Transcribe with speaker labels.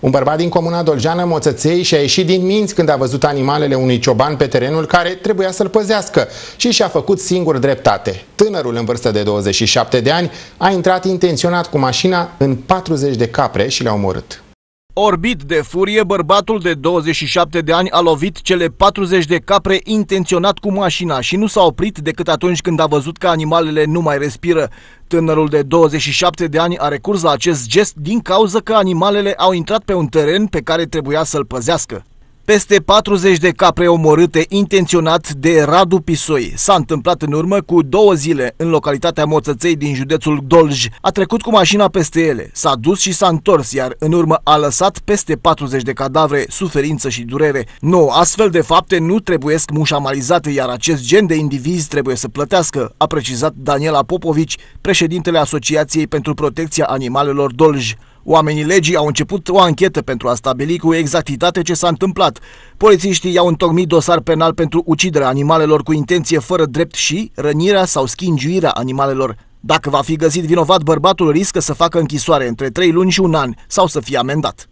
Speaker 1: Un bărbat din comuna Doljeană, Moțăței, și-a ieșit din minți când a văzut animalele unui cioban pe terenul care trebuia să-l păzească și și-a făcut singur dreptate. Tânărul în vârstă de 27 de ani a intrat intenționat cu mașina în 40 de capre și le-a omorât.
Speaker 2: Orbit de furie, bărbatul de 27 de ani a lovit cele 40 de capre intenționat cu mașina și nu s-a oprit decât atunci când a văzut că animalele nu mai respiră. Tânărul de 27 de ani a recurs la acest gest din cauza că animalele au intrat pe un teren pe care trebuia să-l păzească. Peste 40 de capre omorâte intenționat de Radu Pisoi s-a întâmplat în urmă cu două zile în localitatea Moțăței din județul Dolj. A trecut cu mașina peste ele, s-a dus și s-a întors, iar în urmă a lăsat peste 40 de cadavre, suferință și durere. Nu, astfel de fapte nu trebuiesc mușamalizate, iar acest gen de indivizi trebuie să plătească, a precizat Daniela Popovici, președintele Asociației pentru Protecția Animalelor Dolj. Oamenii legii au început o anchetă pentru a stabili cu exactitate ce s-a întâmplat. Polițiștii i-au întocmit dosar penal pentru uciderea animalelor cu intenție fără drept și rănirea sau schingiuirea animalelor. Dacă va fi găsit vinovat, bărbatul riscă să facă închisoare între 3 luni și un an sau să fie amendat.